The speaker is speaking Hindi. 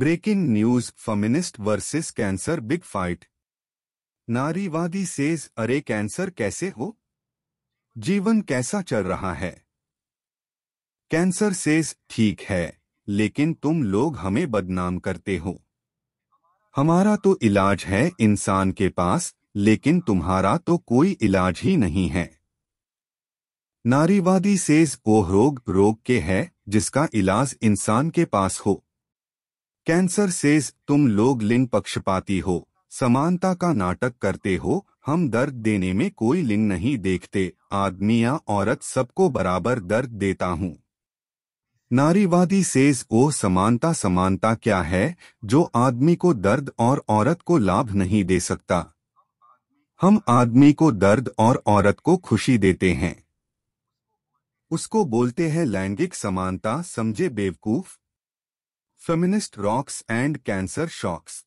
Breaking news feminist versus cancer big fight नारीवादी सेज अरे कैंसर कैसे हो जीवन कैसा चल रहा है कैंसर सेज ठीक है लेकिन तुम लोग हमें बदनाम करते हो हमारा तो इलाज है इंसान के पास लेकिन तुम्हारा तो कोई इलाज ही नहीं है नारीवादी सेज ओह रोग रोग के है जिसका इलाज इंसान के पास हो कैंसर सेज तुम लोग लिंग पक्षपाती हो समानता का नाटक करते हो हम दर्द देने में कोई लिंग नहीं देखते आदमी या औरत सबको बराबर दर्द देता हूँ नारीवादी सेज ओ समानता समानता क्या है जो आदमी को दर्द और औरत को लाभ नहीं दे सकता हम आदमी को दर्द और औरत को खुशी देते हैं उसको बोलते हैं लैंगिक समानता समझे बेवकूफ feminist rocks and cancer shocks.